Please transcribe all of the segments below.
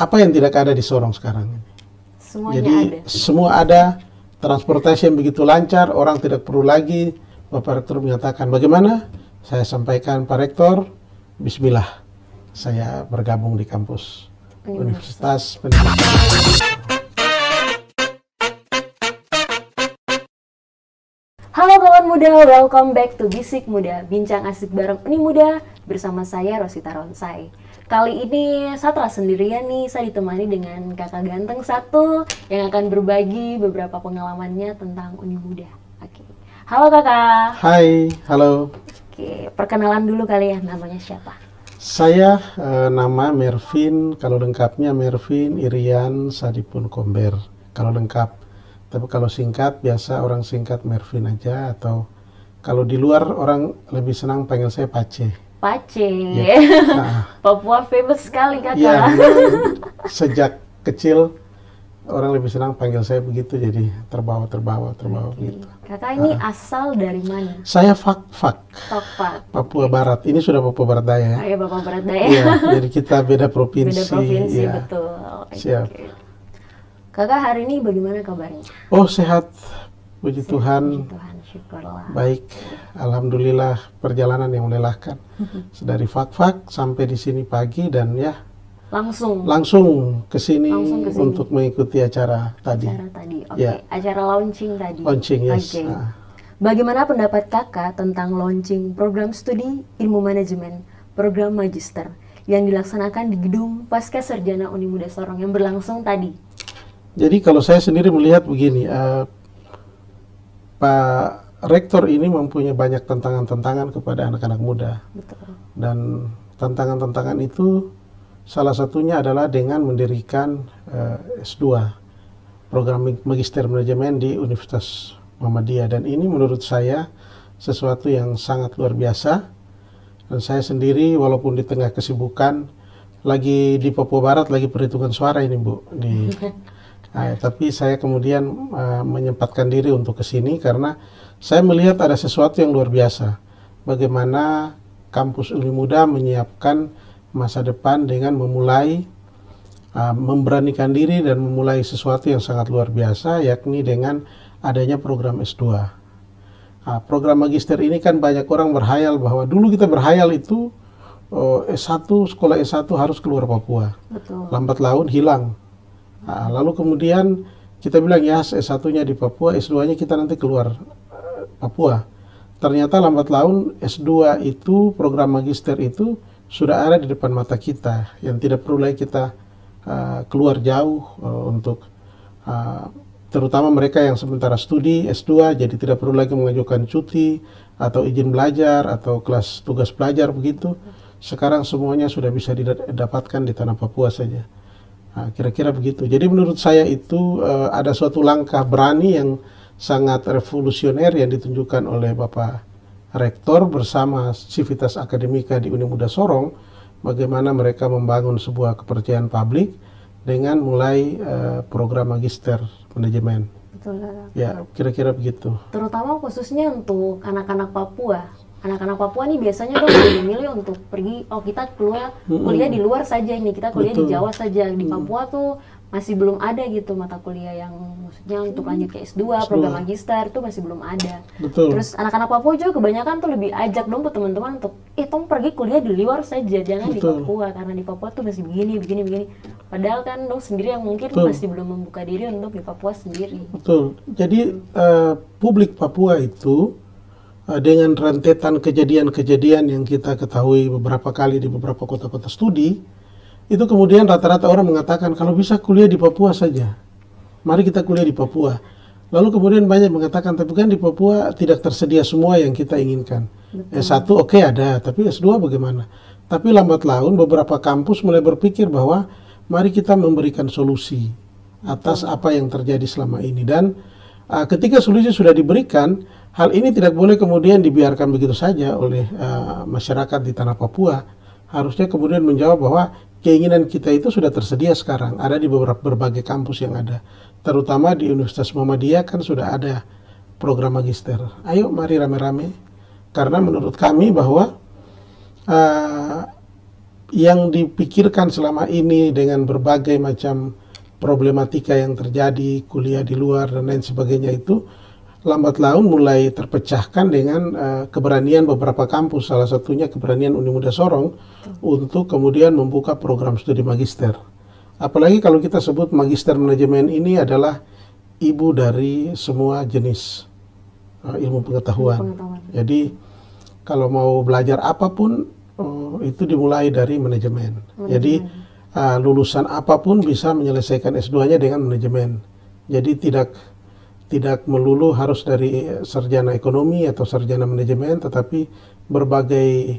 apa yang tidak ada di Sorong sekarang ini? Semuanya Jadi ada. semua ada, transportasi yang begitu lancar, orang tidak perlu lagi. Bapak Rektor menyatakan bagaimana? Saya sampaikan Pak Rektor, Bismillah, saya bergabung di kampus Universitas Pendidikan. Halo kawan muda, welcome back to Bisik Muda, bincang asik bareng ini Muda bersama saya Rosita Ronsai. Kali ini Satra sendirian nih, saya ditemani dengan kakak ganteng satu yang akan berbagi beberapa pengalamannya tentang Uni Buddha. Oke. Halo kakak. Hai, halo. Oke, perkenalan dulu kali ya namanya siapa? Saya uh, nama Mervin, kalau lengkapnya Mervin Irian Sadipun Komber. Kalau lengkap, tapi kalau singkat biasa orang singkat Mervin aja atau kalau di luar orang lebih senang panggil saya Pace. Pace. Ya. Nah, Papua famous sekali kakak. Ya, sejak kecil orang lebih senang panggil saya begitu jadi terbawa terbawa terbawa okay. begitu. Kakak ini uh, asal dari mana? Saya fak Fak. Papua Barat. Ini sudah Papua Barat Daya. Ya? Oh, Papua Barat Daya. Iya, jadi kita beda provinsi. Beda provinsi ya. betul. Okay. Siap. Kakak hari ini bagaimana kabarnya? Oh sehat, puji sehat, Tuhan. Puji Tuhan. Syukurlah. Baik, alhamdulillah perjalanan yang melelahkan. Dari Fak-Fak sampai di sini pagi dan ya langsung langsung ke sini untuk mengikuti acara tadi. Acara tadi. Oke, okay. ya. acara launching tadi. Launching, yes. Okay. Nah. Bagaimana pendapat Kakak tentang launching program studi Ilmu Manajemen program magister yang dilaksanakan di gedung Pasca Sarjana Uni Muda Sorong yang berlangsung tadi? Jadi kalau saya sendiri melihat begini, uh, Pak Rektor ini mempunyai banyak tantangan-tantangan kepada anak-anak muda. Betul. Dan tantangan-tantangan itu salah satunya adalah dengan mendirikan uh, eh, S2 program magister manajemen di Universitas Muhammadiyah dan ini menurut saya sesuatu yang sangat luar biasa dan saya sendiri walaupun di tengah kesibukan lagi di Papua Barat lagi perhitungan suara ini Bu di Nah, tapi saya kemudian uh, menyempatkan diri untuk ke sini karena saya melihat ada sesuatu yang luar biasa. Bagaimana kampus Ilmu Muda menyiapkan masa depan dengan memulai uh, memberanikan diri dan memulai sesuatu yang sangat luar biasa yakni dengan adanya program S2. Uh, ah, program magister ini kan banyak orang berhayal bahwa dulu kita berhayal itu uh, S1 sekolah S1 harus keluar Papua. Betul. Lambat laun hilang Nah, lalu kemudian kita bilang ya S1-nya di Papua, S2-nya kita nanti keluar Papua. Ternyata lambat laun S2 itu program magister itu sudah ada di depan mata kita yang tidak perlu lagi kita uh, keluar jauh uh, untuk uh, terutama mereka yang sementara studi S2 jadi tidak perlu lagi mengajukan cuti atau izin belajar atau kelas tugas belajar begitu. Sekarang semuanya sudah bisa didapatkan di tanah Papua saja. Ah, kira-kira begitu. Jadi menurut saya itu uh, ada suatu langkah berani yang sangat revolusioner yang ditunjukkan oleh Bapak Rektor bersama Civitas Akademika di Uni Muda Sorong, bagaimana mereka membangun sebuah kepercayaan publik dengan mulai uh, program magister manajemen. Betul. Ya, kira-kira begitu. Terutama khususnya untuk anak-anak Papua anak-anak Papua nih biasanya tuh lebih milih untuk pergi oh kita keluar kuliah di luar saja ini kita kuliah Betul. di Jawa saja di Papua tuh masih belum ada gitu mata kuliah yang maksudnya untuk lanjut ke S2, s program magister itu masih belum ada. Betul. Terus anak-anak Papua juga kebanyakan tuh lebih ajak dong ke teman-teman untuk eh tong pergi kuliah di luar saja jangan Betul. di Papua karena di Papua tuh masih begini begini begini. Padahal kan dong sendiri yang mungkin Betul. masih belum membuka diri untuk di Papua sendiri. Betul. Jadi hmm. uh, publik Papua itu Eh, dengan rentetan kejadian-kejadian yang kita ketahui beberapa kali di beberapa kota-kota studi, itu kemudian rata-rata orang mengatakan kalau bisa kuliah di Papua saja. Mari kita kuliah di Papua. Lalu kemudian banyak mengatakan tapi kan di Papua tidak tersedia semua yang kita inginkan. Betul. Eh, S1 oke okay, ada, tapi S2 bagaimana? Tapi lambat laun beberapa kampus mulai berpikir bahwa mari kita memberikan solusi atas apa yang terjadi selama ini dan uh, ketika solusi sudah diberikan Hal ini tidak boleh kemudian dibiarkan begitu saja oleh uh, masyarakat di tanah Papua. Harusnya kemudian menjawab bahwa keinginan kita itu sudah tersedia sekarang, ada di beberapa berbagai kampus yang ada. Terutama di Universitas Muhammadiyah kan sudah ada program magister. Ayo mari rame-rame. Karena menurut kami bahwa uh, yang dipikirkan selama ini dengan berbagai macam problematika yang terjadi, kuliah di luar dan lain sebagainya itu lambat laun mulai terpecahkan dengan uh, keberanian beberapa kampus, salah satunya keberanian Uni Muda Sorong Betul. untuk kemudian membuka program studi magister. Apalagi kalau kita sebut magister manajemen ini adalah ibu dari semua jenis uh, ilmu pengetahuan. Ilmu pengetahuan. Jadi kalau mau belajar apapun uh, itu dimulai dari manajemen. manajemen. Jadi uh, lulusan apapun bisa menyelesaikan S2-nya dengan manajemen. Jadi tidak tidak melulu harus dari sarjana ekonomi atau sarjana manajemen, tetapi berbagai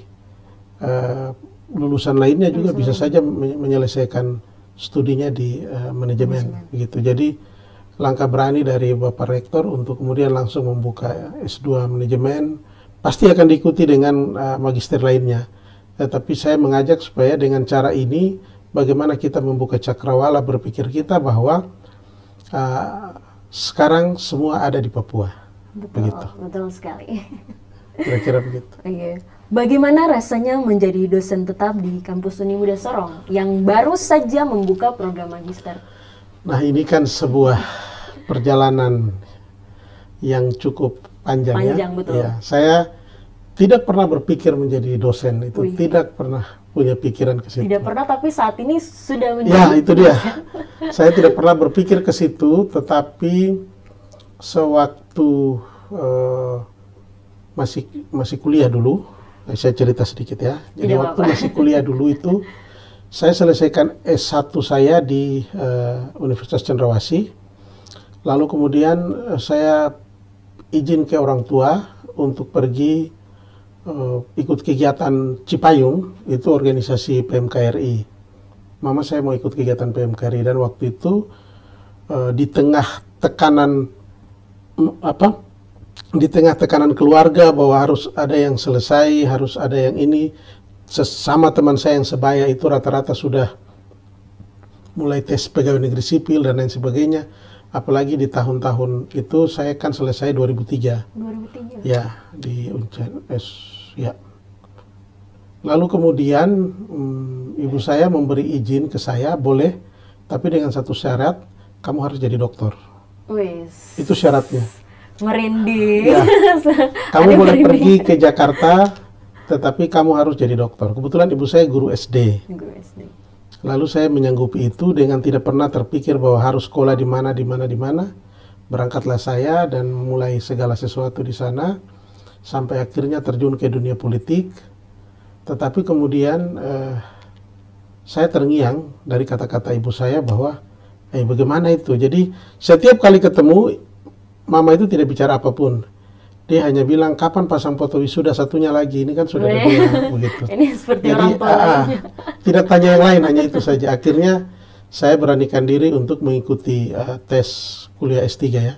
uh, lulusan lainnya juga juga bisa saja menyelesaikan studinya di uh, manajemen, manajemen. Gitu. Jadi langkah berani dari Bapak Rektor untuk kemudian langsung membuka S2 manajemen pasti akan diikuti dengan uh, magister lainnya. Tetapi saya mengajak supaya dengan cara ini bagaimana kita membuka cakrawala berpikir kita bahwa uh, sekarang semua ada di Papua. Betul, begitu. betul sekali. Kira-kira begitu. Iya. Bagaimana rasanya menjadi dosen tetap di kampus Uni Muda Sorong yang baru saja membuka program magister? Nah ini kan sebuah perjalanan yang cukup panjang, ya. panjang ya. Betul. ya. Saya tidak pernah berpikir menjadi dosen itu Wih. tidak pernah punya pikiran ke situ. Tidak pernah, tapi saat ini sudah menjadi. Ya, itu dia. saya tidak pernah berpikir ke situ, tetapi sewaktu uh, masih masih kuliah dulu, eh, saya cerita sedikit ya. Jadi tidak waktu apa. masih kuliah dulu itu, saya selesaikan S1 saya di uh, Universitas Cendrawasih. Lalu kemudian saya izin ke orang tua untuk pergi uh, ikut kegiatan Cipayung itu organisasi PMKRI. Mama saya mau ikut kegiatan PMKRI dan waktu itu uh, di tengah tekanan apa? Di tengah tekanan keluarga bahwa harus ada yang selesai, harus ada yang ini. Sesama teman saya yang sebaya itu rata-rata sudah mulai tes pegawai negeri sipil dan lain sebagainya apalagi di tahun-tahun itu saya kan selesai 2003. 2003. Ya, di Uncen S ya. Lalu kemudian hmm, ibu saya memberi izin ke saya boleh tapi dengan satu syarat kamu harus jadi dokter. Wis. Itu syaratnya. Merinding. Ya. Kamu Ada boleh merinding. pergi ke Jakarta tetapi kamu harus jadi dokter. Kebetulan ibu saya guru SD. Guru SD. Lalu saya menyanggupi itu dengan tidak pernah terpikir bahwa harus sekolah di mana, di mana, di mana. Berangkatlah saya dan mulai segala sesuatu di sana sampai akhirnya terjun ke dunia politik. Tetapi kemudian eh, saya terngiang dari kata-kata ibu saya bahwa eh bagaimana itu? Jadi setiap kali ketemu mama itu tidak bicara apapun dia hanya bilang kapan pasang foto wisuda satunya lagi ini kan sudah ada dua begitu ini seperti jadi orang ah, ah, tidak tanya yang lain hanya itu saja akhirnya saya beranikan diri untuk mengikuti uh, tes kuliah S3 ya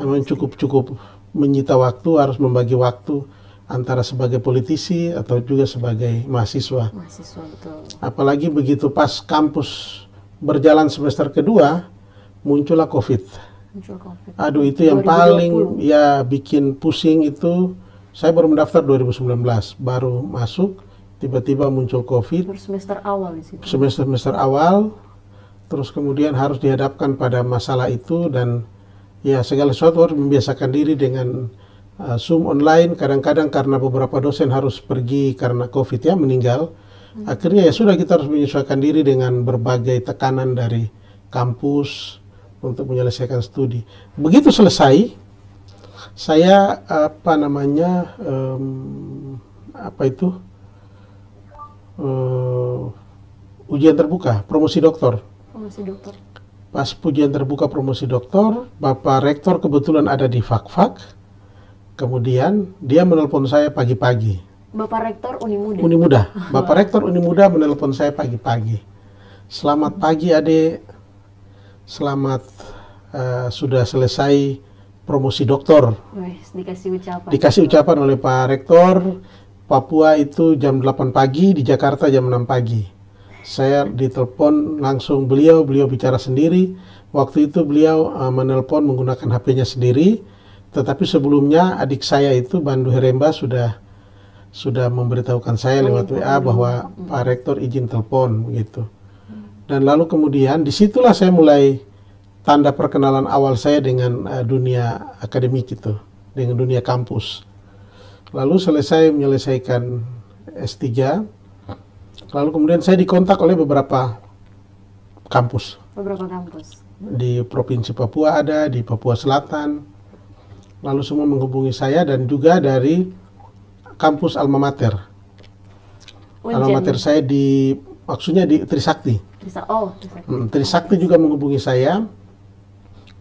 memang cukup cukup menyita waktu harus membagi waktu antara sebagai politisi atau juga sebagai mahasiswa. Mahasiswa betul. Apalagi begitu pas kampus berjalan semester kedua muncullah COVID. COVID. aduh itu 2020. yang paling ya bikin pusing itu saya baru mendaftar 2019 baru masuk tiba-tiba muncul covid Terus semester awal di situ semester semester awal terus kemudian harus dihadapkan pada masalah itu dan ya segala sesuatu harus membiasakan diri dengan uh, Zoom online kadang-kadang karena beberapa dosen harus pergi karena Covid ya meninggal hmm. akhirnya ya sudah kita harus menyesuaikan diri dengan berbagai tekanan dari kampus untuk menyelesaikan studi. Begitu selesai, saya apa namanya um, apa itu uh, ujian terbuka promosi doktor. Promosi doktor. Pas ujian terbuka promosi doktor, Bapak Rektor kebetulan ada di fak-fak. Kemudian dia menelpon saya pagi-pagi. Bapak Rektor Unimuda. Unimuda. Bapak Rektor Unimuda menelpon saya pagi-pagi. Selamat pagi, Ade selamat uh, sudah selesai promosi doktor. Wih, dikasih ucapan. Dikasih ucapan oleh Pak Rektor. Papua itu jam 8 pagi, di Jakarta jam 6 pagi. Saya ditelepon langsung beliau, beliau bicara sendiri. Waktu itu beliau uh, menelpon menggunakan HP-nya sendiri. Tetapi sebelumnya adik saya itu Bandu Heremba sudah sudah memberitahukan saya lewat WA bahwa Pak Rektor izin telepon begitu dan lalu kemudian disitulah saya mulai tanda perkenalan awal saya dengan uh, dunia akademik itu dengan dunia kampus lalu selesai menyelesaikan S3 lalu kemudian saya dikontak oleh beberapa kampus beberapa kampus di provinsi Papua ada di Papua Selatan lalu semua menghubungi saya dan juga dari kampus alma mater alma mater saya di maksudnya di Trisakti Trisakti. Oh, hmm, Trisakti juga menghubungi saya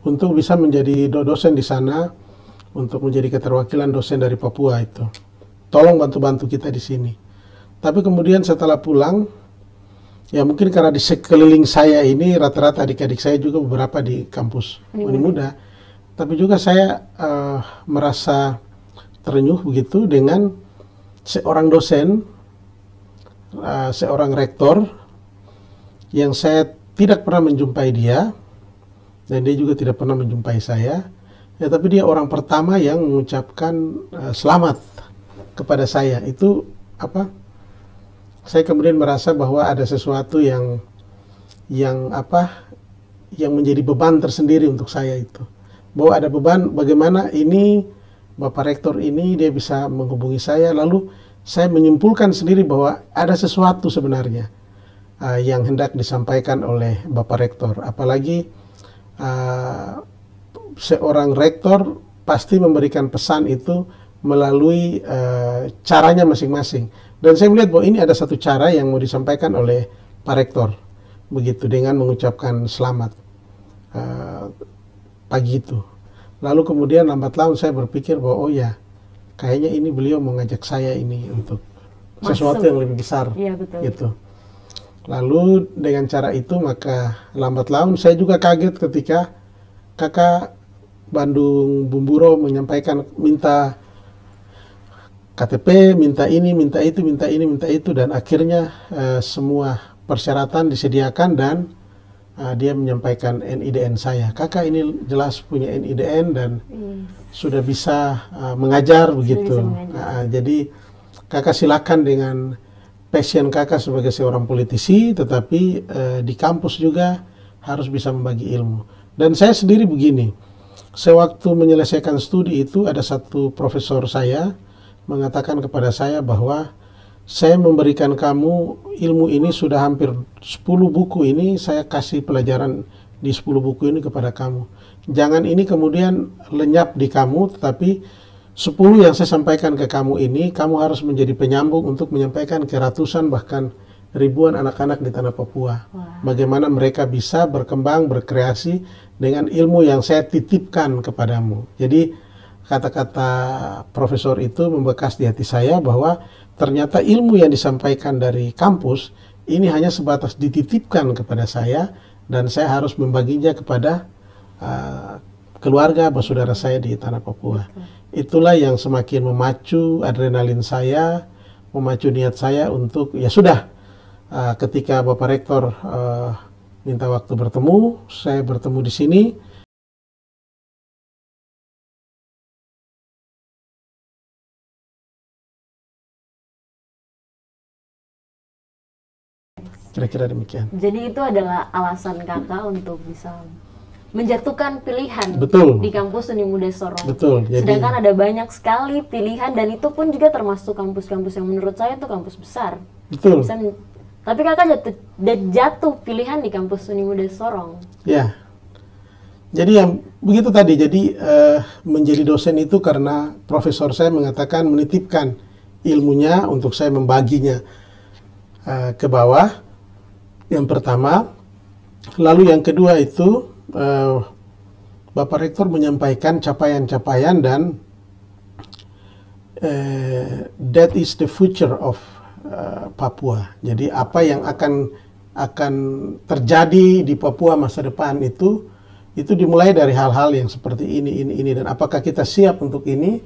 untuk bisa menjadi dosen di sana untuk menjadi keterwakilan dosen dari Papua itu. Tolong bantu-bantu kita di sini. Tapi kemudian setelah pulang, ya mungkin karena di sekeliling saya ini rata-rata adik-adik saya juga beberapa di kampus Uni Muda. Tapi juga saya uh, merasa terenyuh begitu dengan seorang dosen, uh, seorang rektor yang saya tidak pernah menjumpai dia dan dia juga tidak pernah menjumpai saya. Ya, tapi dia orang pertama yang mengucapkan uh, selamat kepada saya. Itu apa? Saya kemudian merasa bahwa ada sesuatu yang yang apa? yang menjadi beban tersendiri untuk saya itu. Bahwa ada beban bagaimana ini Bapak Rektor ini dia bisa menghubungi saya lalu saya menyimpulkan sendiri bahwa ada sesuatu sebenarnya uh, yang hendak disampaikan oleh Bapak Rektor. Apalagi uh, seorang rektor pasti memberikan pesan itu melalui uh, caranya masing-masing. Dan saya melihat bahwa ini ada satu cara yang mau disampaikan oleh Pak Rektor, begitu dengan mengucapkan selamat uh, pagi itu. Lalu kemudian lambat laun saya berpikir bahwa oh ya, kayaknya ini beliau mau ngajak saya ini untuk sesuatu yang lebih besar. Iya betul. Gitu. Lalu dengan cara itu maka lambat laun saya juga kaget ketika kakak Bandung Bumburo menyampaikan minta KTP, minta ini, minta itu, minta ini, minta itu dan akhirnya eh, semua persyaratan disediakan dan eh, dia menyampaikan NIDN saya. Kakak ini jelas punya NIDN dan yes. sudah bisa eh, mengajar begitu. Bisa mengajar. Nah, jadi kakak silakan dengan passion kakak sebagai seorang politisi, tetapi eh, di kampus juga harus bisa membagi ilmu. Dan saya sendiri begini, sewaktu menyelesaikan studi itu ada satu profesor saya mengatakan kepada saya bahwa saya memberikan kamu ilmu ini sudah hampir 10 buku ini saya kasih pelajaran di 10 buku ini kepada kamu. Jangan ini kemudian lenyap di kamu tetapi 10 yang saya sampaikan ke kamu ini, kamu harus menjadi penyambung untuk menyampaikan ke ratusan bahkan ribuan anak-anak di tanah Papua. Wow. Bagaimana mereka bisa berkembang, berkreasi dengan ilmu yang saya titipkan kepadamu. Jadi kata-kata profesor itu membekas di hati saya bahwa ternyata ilmu yang disampaikan dari kampus ini hanya sebatas dititipkan kepada saya dan saya harus membaginya kepada uh, keluarga saudara saya di tanah Papua. Itulah yang semakin memacu adrenalin saya, memacu niat saya untuk ya sudah uh, ketika Bapak Rektor uh, minta waktu bertemu, saya bertemu di sini. Kira-kira demikian. Jadi itu adalah alasan kakak untuk bisa menjatuhkan pilihan betul di kampus Seni Muda Sorong betul jadi, sedangkan ada banyak sekali pilihan dan itu pun juga termasuk kampus-kampus yang menurut saya itu kampus besar betul tapi kakak jatuh jatuh pilihan di kampus Seni Muda Sorong ya jadi yang begitu tadi jadi uh, menjadi dosen itu karena profesor saya mengatakan menitipkan ilmunya untuk saya membaginya uh, ke bawah yang pertama lalu yang kedua itu uh, Bapak Rektor menyampaikan capaian-capaian dan uh, that is the future of uh, Papua. Jadi apa yang akan akan terjadi di Papua masa depan itu itu dimulai dari hal-hal yang seperti ini ini ini dan apakah kita siap untuk ini?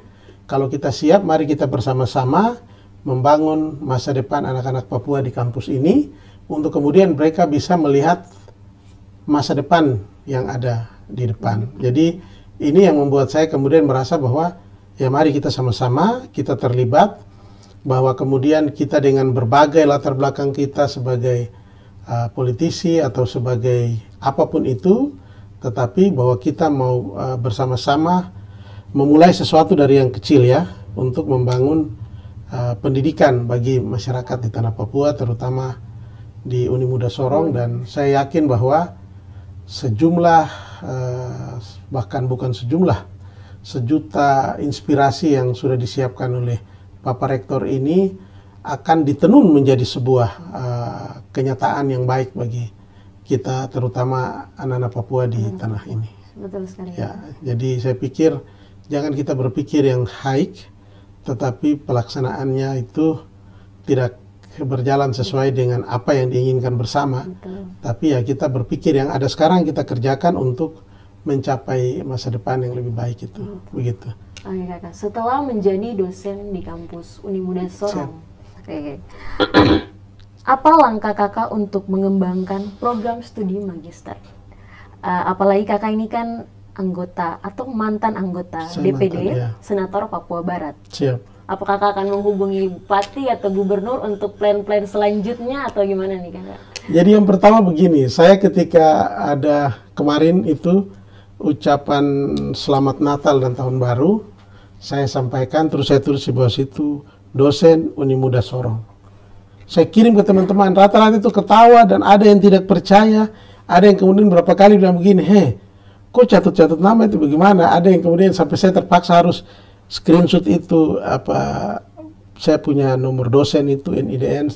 Kalau kita siap, mari kita bersama-sama membangun masa depan anak-anak Papua di kampus ini untuk kemudian mereka bisa melihat masa depan yang ada di depan. Hmm. Jadi ini yang membuat saya kemudian merasa bahwa ya mari kita sama-sama kita terlibat bahwa kemudian kita dengan berbagai latar belakang kita sebagai uh, politisi atau sebagai apapun itu tetapi bahwa kita mau uh, bersama-sama memulai sesuatu dari yang kecil ya untuk membangun uh, pendidikan bagi masyarakat di tanah Papua terutama di Uni Muda Sorong hmm. dan saya yakin bahwa sejumlah eh, bahkan bukan sejumlah sejuta inspirasi yang sudah disiapkan oleh Bapak Rektor ini akan ditenun menjadi sebuah eh, kenyataan yang baik bagi kita terutama anak-anak Papua di hmm. tanah ini. Betul sekali. Ya, jadi saya pikir jangan kita berpikir yang high tetapi pelaksanaannya itu tidak berjalan sesuai dengan apa yang diinginkan bersama. Betul. Tapi ya kita berpikir yang ada sekarang kita kerjakan untuk mencapai masa depan yang lebih baik itu. Betul. Begitu. Oke kakak, setelah menjadi dosen di kampus Unimuda Sorong, okay. apa langkah kakak untuk mengembangkan program studi magister? Uh, apalagi kakak ini kan anggota atau mantan anggota Saya DPD ya. Senator Papua Barat. Siap apakah kakak akan menghubungi bupati atau gubernur untuk plan-plan selanjutnya atau gimana nih kakak? Jadi yang pertama begini, saya ketika ada kemarin itu ucapan selamat Natal dan tahun baru, saya sampaikan terus saya tulis di bawah situ dosen Uni Muda Sorong. Saya kirim ke teman-teman, rata-rata itu ketawa dan ada yang tidak percaya, ada yang kemudian berapa kali bilang begini, heh, kok catat-catat nama itu bagaimana? Ada yang kemudian sampai saya terpaksa harus screenshot itu apa saya punya nomor dosen itu NIDN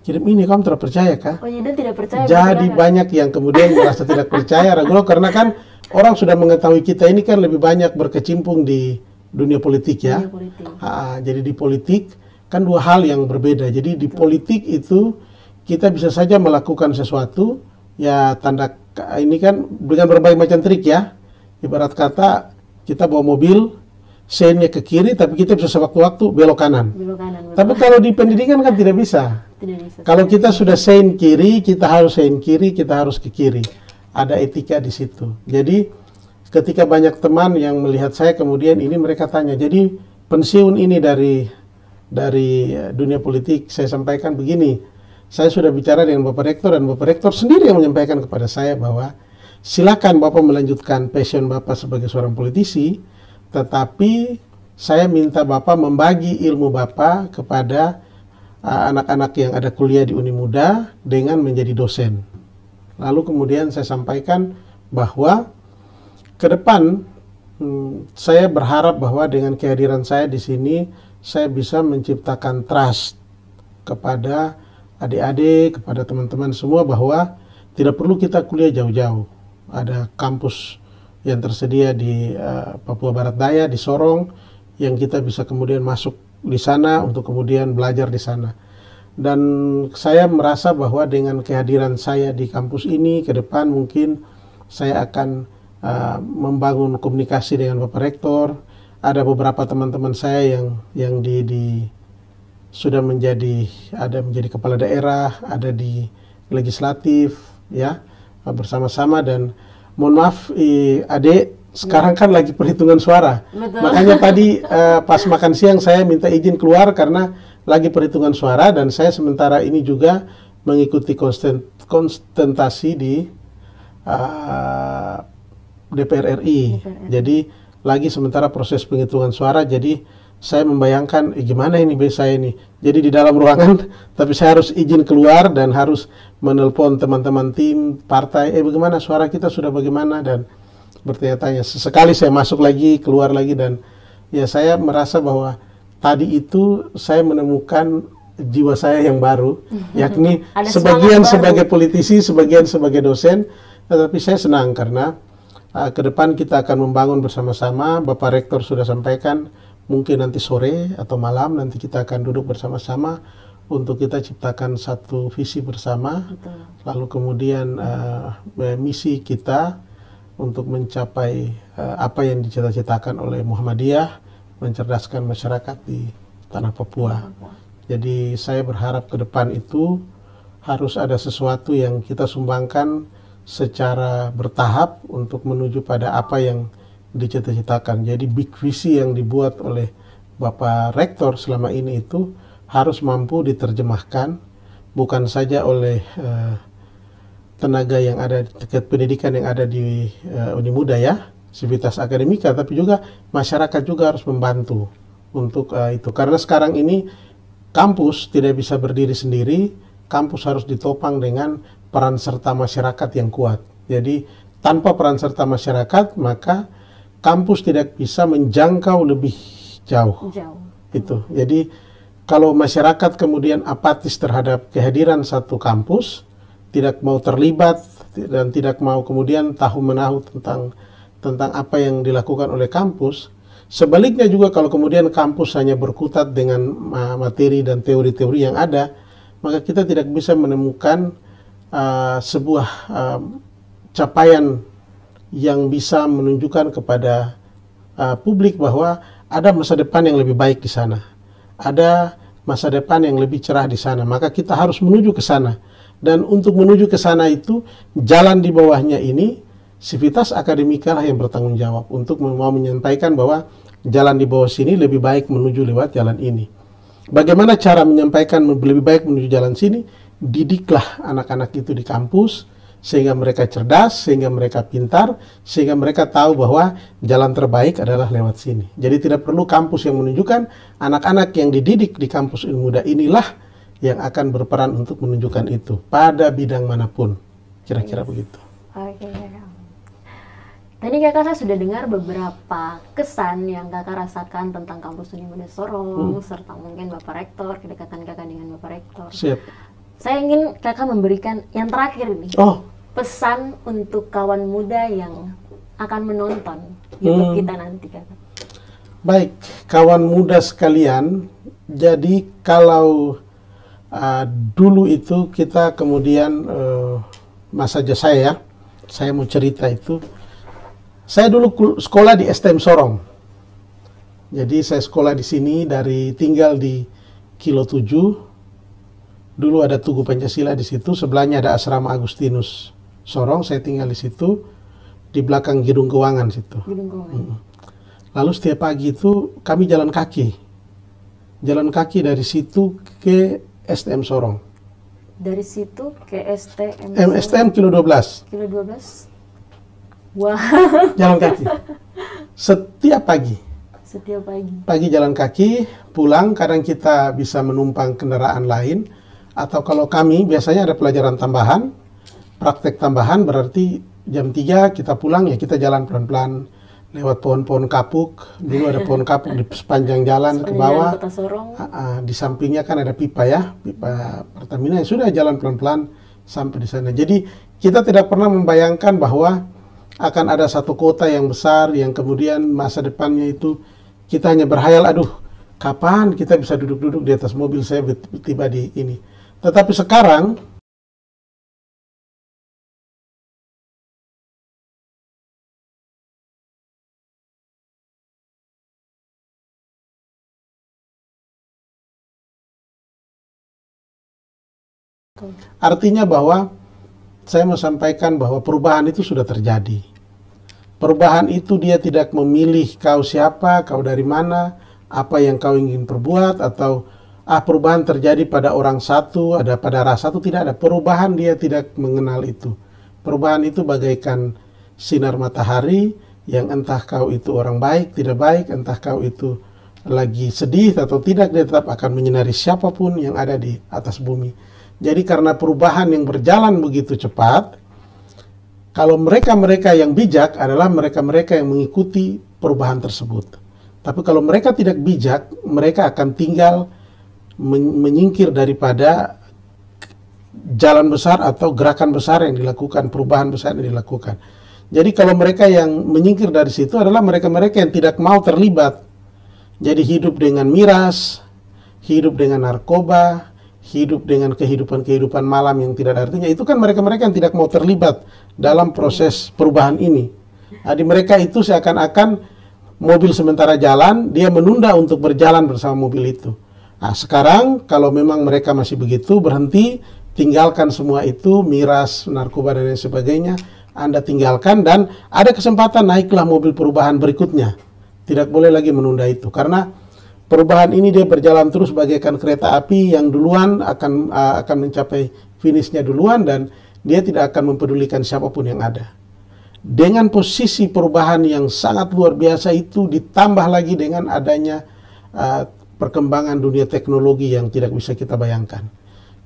kirim ini kamu tidak percaya kah? Oh, jadi iya, tidak percaya. Jadi kan? banyak yang kemudian merasa tidak percaya ragu karena kan orang sudah mengetahui kita ini kan lebih banyak berkecimpung di dunia politik ya. Dunia politik. Ha, jadi di politik kan dua hal yang berbeda. Jadi di politik itu kita bisa saja melakukan sesuatu ya tanda ini kan dengan berbagai macam trik ya. Ibarat kata kita bawa mobil sennya ke kiri, tapi kita bisa sewaktu-waktu belok kanan. Belok kanan Tapi kalau di pendidikan kan tidak bisa. Tidak bisa. Kalau kita sudah sein kiri, kita harus sein kiri, kita harus ke kiri. Ada etika di situ. Jadi ketika banyak teman yang melihat saya kemudian ini mereka tanya, jadi pensiun ini dari dari eh, dunia politik saya sampaikan begini. Saya sudah bicara dengan Bapak Rektor dan Bapak Rektor sendiri yang menyampaikan kepada saya bahwa silakan Bapak melanjutkan passion Bapak sebagai seorang politisi, tetapi saya minta Bapak membagi ilmu Bapak kepada uh, anak-anak uh, yang ada kuliah di Uni Muda dengan menjadi dosen. Lalu kemudian saya sampaikan bahwa ke depan hmm, saya berharap bahwa dengan kehadiran saya di sini saya bisa menciptakan trust kepada adik-adik, kepada teman-teman semua bahwa tidak perlu kita kuliah jauh-jauh. Ada kampus yang tersedia di uh, Papua Barat Daya di Sorong yang kita bisa kemudian masuk di sana untuk kemudian belajar di sana. Dan saya merasa bahwa dengan kehadiran saya di kampus ini ke depan mungkin saya akan uh, membangun komunikasi dengan Bapak Rektor. Ada beberapa teman-teman saya yang yang di, di sudah menjadi ada menjadi kepala daerah, ada di legislatif ya bersama-sama dan mohon maaf eh, adek sekarang kan lagi perhitungan suara. Betul. Makanya tadi uh, pas makan siang saya minta izin keluar karena lagi perhitungan suara dan saya sementara ini juga mengikuti konstentasi di uh, eh, DPR, RI. DPR RI. Jadi lagi sementara proses penghitungan suara jadi saya membayangkan eh, gimana ini bisa saya ini. Jadi di dalam ruangan, tapi saya harus izin keluar dan harus menelpon teman-teman tim partai. Eh bagaimana suara kita sudah bagaimana dan bertanya-tanya. Sesekali saya masuk lagi, keluar lagi dan ya saya merasa bahwa tadi itu saya menemukan jiwa saya yang baru, yakni Ada sebagian baru. sebagai politisi, sebagian sebagai dosen, tetapi saya senang karena uh, ke depan kita akan membangun bersama-sama. Bapak Rektor sudah sampaikan mungkin nanti sore atau malam nanti kita akan duduk bersama-sama untuk kita ciptakan satu visi bersama, Betul. lalu kemudian uh, misi kita untuk mencapai uh, apa yang dicita-citakan oleh Muhammadiyah, mencerdaskan masyarakat di tanah Papua. Papua. Jadi saya berharap ke depan itu harus ada sesuatu yang kita sumbangkan secara bertahap untuk menuju pada apa yang dicita-citakan. Jadi big visi yang dibuat oleh Bapak Rektor selama ini itu harus mampu diterjemahkan bukan saja oleh uh, tenaga yang ada tingkat pendidikan yang ada di uh, eh, Unimuda ya, civitas akademika, tapi juga masyarakat juga harus membantu untuk uh, itu. Karena sekarang ini kampus tidak bisa berdiri sendiri, kampus harus ditopang dengan peran serta masyarakat yang kuat. Jadi tanpa peran serta masyarakat maka kampus tidak bisa menjangkau lebih jauh. jauh. Itu. Jadi kalau masyarakat kemudian apatis terhadap kehadiran satu kampus, tidak mau terlibat dan tidak mau kemudian tahu menahu tentang tentang apa yang dilakukan oleh kampus. Sebaliknya juga kalau kemudian kampus hanya berkutat dengan materi dan teori-teori yang ada, maka kita tidak bisa menemukan uh, sebuah uh, capaian yang bisa menunjukkan kepada uh, publik bahwa ada masa depan yang lebih baik di sana, ada masa depan yang lebih cerah di sana. Maka kita harus menuju ke sana. Dan untuk menuju ke sana itu jalan di bawahnya ini sivitas akademika lah yang bertanggung jawab untuk mau menyampaikan bahwa jalan di bawah sini lebih baik menuju lewat jalan ini. Bagaimana cara menyampaikan lebih baik menuju jalan sini? Didiklah anak-anak itu di kampus, sehingga mereka cerdas, sehingga mereka pintar, sehingga mereka tahu bahwa jalan terbaik adalah lewat sini. Jadi tidak perlu kampus yang menunjukkan anak-anak yang dididik di kampus ilmu muda inilah yang akan berperan untuk menunjukkan itu pada bidang manapun. Kira-kira begitu. Oke. Tadi kakak saya sudah dengar beberapa kesan yang kakak rasakan tentang kampus muda Sorong hmm. serta mungkin Bapak Rektor, kedekatan kakak dengan Bapak Rektor. Siap. Saya ingin kakak memberikan yang terakhir ini Oh pesan untuk kawan muda yang akan menonton YouTube hmm. kita nanti kan? Baik, kawan muda sekalian, jadi kalau uh, dulu itu kita kemudian uh, eh, masa aja saya ya, saya mau cerita itu, saya dulu sekolah di STM Sorong. Jadi saya sekolah di sini dari tinggal di Kilo 7. Dulu ada Tugu Pancasila di situ, sebelahnya ada Asrama Agustinus. Sorong saya tinggal di situ di belakang gedung keuangan situ. Gedung keuangan. Lalu setiap pagi itu kami jalan kaki. Jalan kaki dari situ ke STM Sorong. Dari situ ke STM. M STM kilo 12. Kilo 12. Wah. Wow. Jalan kaki. Setiap pagi. Setiap pagi. Pagi jalan kaki, pulang kadang kita bisa menumpang kendaraan lain atau kalau kami biasanya ada pelajaran tambahan praktek tambahan berarti jam 3 kita pulang ya kita jalan pelan-pelan lewat pohon-pohon kapuk dulu ada pohon kapuk di sepanjang jalan ke bawah ah, ah, di sampingnya kan ada pipa ya pipa Pertamina ya sudah jalan pelan-pelan sampai di sana jadi kita tidak pernah membayangkan bahwa akan ada satu kota yang besar yang kemudian masa depannya itu kita hanya berhayal aduh kapan kita bisa duduk-duduk di atas mobil saya tiba di ini tetapi sekarang Betul. Artinya bahwa saya mau sampaikan bahwa perubahan itu sudah terjadi. Perubahan itu dia tidak memilih kau siapa, kau dari mana, apa yang kau ingin perbuat atau ah perubahan terjadi pada orang satu, ada pada ras satu tidak ada. Perubahan dia tidak mengenal itu. Perubahan itu bagaikan sinar matahari yang entah kau itu orang baik, tidak baik, entah kau itu lagi sedih atau tidak dia tetap akan menyinari siapapun yang ada di atas bumi. Jadi karena perubahan yang berjalan begitu cepat, kalau mereka-mereka yang bijak adalah mereka-mereka yang mengikuti perubahan tersebut. Tapi kalau mereka tidak bijak, mereka akan tinggal menyingkir daripada jalan besar atau gerakan besar yang dilakukan, perubahan besar yang dilakukan. Jadi kalau mereka yang menyingkir dari situ adalah mereka-mereka yang tidak mau terlibat. Jadi hidup dengan miras, hidup dengan narkoba, hidup dengan kehidupan-kehidupan malam yang tidak ada artinya itu kan mereka-mereka yang tidak mau terlibat dalam proses perubahan ini. Jadi mereka itu seakan-akan mobil sementara jalan, dia menunda untuk berjalan bersama mobil itu. Nah, sekarang kalau memang mereka masih begitu berhenti, tinggalkan semua itu miras, narkoba dan lain sebagainya. Anda tinggalkan dan ada kesempatan naiklah mobil perubahan berikutnya. Tidak boleh lagi menunda itu karena Perubahan ini dia berjalan terus bagaikan kereta api yang duluan akan uh, akan mencapai finishnya duluan dan dia tidak akan mempedulikan siapapun yang ada. Dengan posisi perubahan yang sangat luar biasa itu ditambah lagi dengan adanya uh, perkembangan dunia teknologi yang tidak bisa kita bayangkan.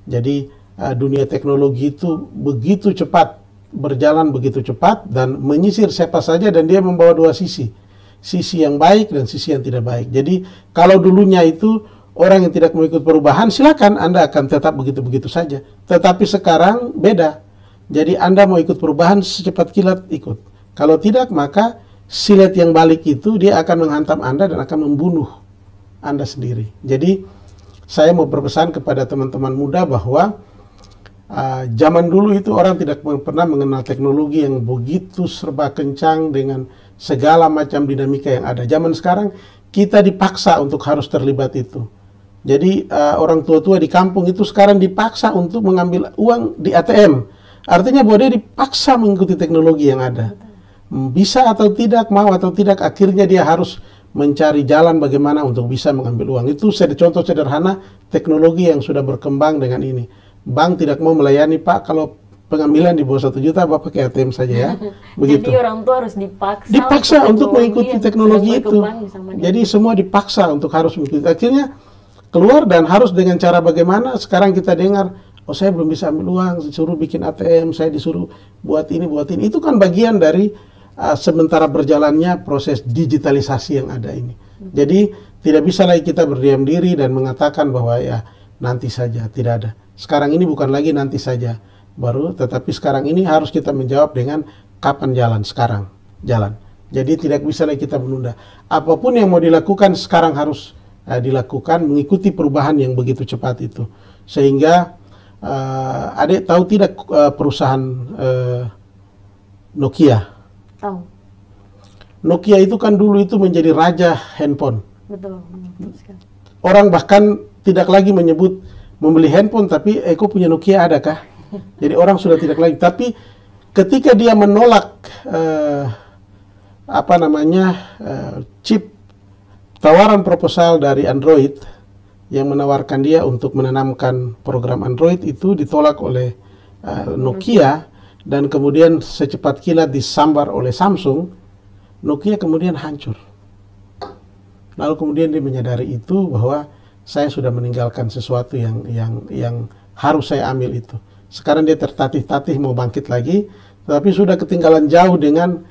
Jadi uh, dunia teknologi itu begitu cepat berjalan begitu cepat dan menyisir siapa saja dan dia membawa dua sisi sisi yang baik dan sisi yang tidak baik. Jadi kalau dulunya itu orang yang tidak mengikut perubahan silakan Anda akan tetap begitu-begitu saja. Tetapi sekarang beda. Jadi Anda mau ikut perubahan secepat kilat ikut. Kalau tidak maka silet yang balik itu dia akan menghantam Anda dan akan membunuh Anda sendiri. Jadi saya mau berpesan kepada teman-teman muda bahwa uh, zaman dulu itu orang tidak pernah mengenal teknologi yang begitu serba kencang dengan segala macam dinamika yang ada. Zaman sekarang kita dipaksa untuk harus terlibat itu. Jadi uh, orang tua-tua di kampung itu sekarang dipaksa untuk mengambil uang di ATM. Artinya bahwa dia dipaksa mengikuti teknologi yang ada. Bisa atau tidak, mau atau tidak, akhirnya dia harus mencari jalan bagaimana untuk bisa mengambil uang. Itu contoh sederhana teknologi yang sudah berkembang dengan ini. Bank tidak mau melayani, Pak, kalau pengambilan di bawah satu juta bapak ke ATM saja ya begitu jadi orang tua harus dipaksa dipaksa untuk, mengikuti iya, teknologi itu jadi semua dipaksa untuk harus mengikuti akhirnya keluar dan harus dengan cara bagaimana sekarang kita dengar oh saya belum bisa ambil uang disuruh bikin ATM saya disuruh buat ini buat ini itu kan bagian dari uh, sementara berjalannya proses digitalisasi yang ada ini jadi tidak bisa lagi kita berdiam diri dan mengatakan bahwa ya nanti saja tidak ada sekarang ini bukan lagi nanti saja baru tetapi sekarang ini harus kita menjawab dengan kapan jalan sekarang jalan jadi tidak bisa lagi kita menunda apapun yang mau dilakukan sekarang harus uh, dilakukan mengikuti perubahan yang begitu cepat itu sehingga uh, adik tahu tidak uh, perusahaan uh, Nokia tahu Nokia itu kan dulu itu menjadi raja handphone betul orang bahkan tidak lagi menyebut membeli handphone tapi eh, kok punya Nokia adakah jadi orang sudah tidak lagi. Tapi ketika dia menolak uh, apa namanya uh, chip tawaran proposal dari Android yang menawarkan dia untuk menanamkan program Android itu ditolak oleh uh, Nokia dan kemudian secepat kilat disambar oleh Samsung, Nokia kemudian hancur. Lalu kemudian dia menyadari itu bahwa saya sudah meninggalkan sesuatu yang yang yang harus saya ambil itu. Sekarang dia tertatih-tatih mau bangkit lagi, tetapi sudah ketinggalan jauh dengan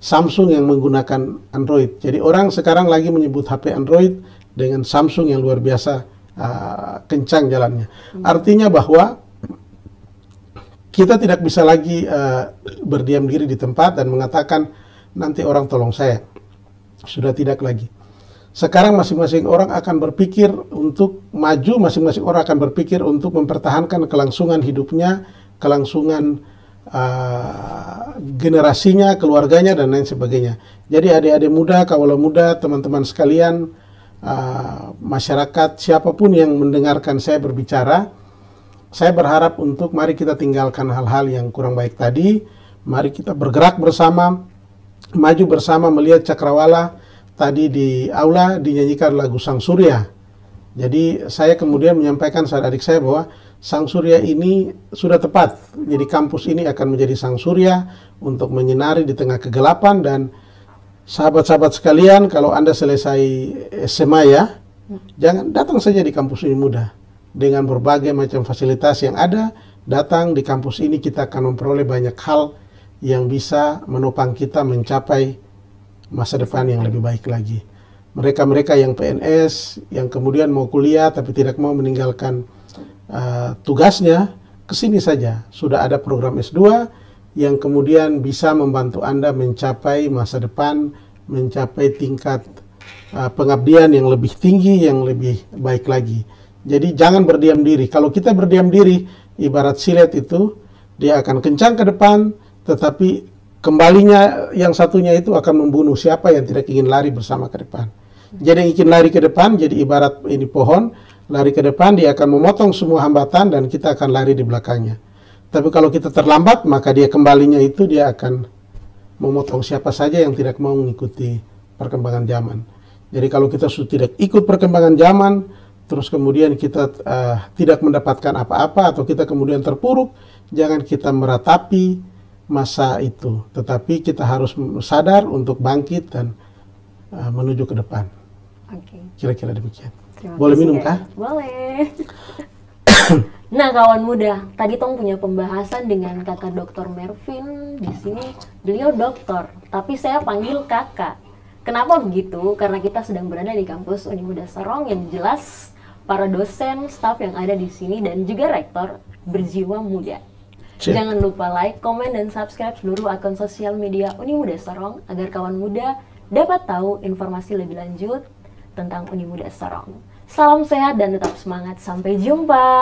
Samsung yang menggunakan Android. Jadi orang sekarang lagi menyebut HP Android dengan Samsung yang luar biasa uh, kencang jalannya. Hmm. Artinya bahwa kita tidak bisa lagi uh, berdiam diri di tempat dan mengatakan nanti orang tolong saya. Sudah tidak lagi. Sekarang masing-masing orang akan berpikir untuk maju, masing-masing orang akan berpikir untuk mempertahankan kelangsungan hidupnya, kelangsungan uh, generasinya, keluarganya, dan lain sebagainya. Jadi adik-adik muda, kawula muda, teman-teman sekalian, uh, masyarakat, siapapun yang mendengarkan saya berbicara, saya berharap untuk mari kita tinggalkan hal-hal yang kurang baik tadi, mari kita bergerak bersama, maju bersama melihat cakrawala, tadi di aula dinyanyikan lagu Sang Surya. Jadi saya kemudian menyampaikan saat adik saya bahwa Sang Surya ini sudah tepat. Jadi kampus ini akan menjadi Sang Surya untuk menyinari di tengah kegelapan dan sahabat-sahabat sekalian kalau Anda selesai SMA ya, jangan datang saja di kampus ini mudah dengan berbagai macam fasilitas yang ada. Datang di kampus ini kita akan memperoleh banyak hal yang bisa menopang kita mencapai masa depan yang lebih baik lagi. Mereka-mereka yang PNS, yang kemudian mau kuliah tapi tidak mau meninggalkan uh, tugasnya, kesini saja. Sudah ada program S2 yang kemudian bisa membantu Anda mencapai masa depan, mencapai tingkat uh, pengabdian yang lebih tinggi, yang lebih baik lagi. Jadi jangan berdiam diri. Kalau kita berdiam diri, ibarat silet itu, dia akan kencang ke depan, tetapi kembalinya yang satunya itu akan membunuh siapa yang tidak ingin lari bersama ke depan. Jadi yang ingin lari ke depan, jadi ibarat ini pohon, lari ke depan dia akan memotong semua hambatan dan kita akan lari di belakangnya. Tapi kalau kita terlambat, maka dia kembalinya itu dia akan memotong siapa saja yang tidak mau mengikuti perkembangan zaman. Jadi kalau kita sudah tidak ikut perkembangan zaman, terus kemudian kita uh, tidak mendapatkan apa-apa atau kita kemudian terpuruk, jangan kita meratapi, masa itu. Tetapi kita harus sadar untuk bangkit dan uh, menuju ke depan. kira Kira-kira demikian. Terima Boleh minum ya. Kak? Boleh. Nah, kawan muda, tadi Tong punya pembahasan dengan kakak Dr. Mervin. Di sini beliau dokter, tapi saya panggil kakak. Kenapa begitu? Karena kita sedang berada di kampus Muda Serong yang jelas para dosen, staf yang ada di sini dan juga rektor berjiwa muda. Cik. Jangan lupa like, komen, dan subscribe seluruh akun sosial media Uni Muda Sorong agar kawan muda dapat tahu informasi lebih lanjut tentang Uni Muda Sorong. Salam sehat dan tetap semangat. Sampai jumpa.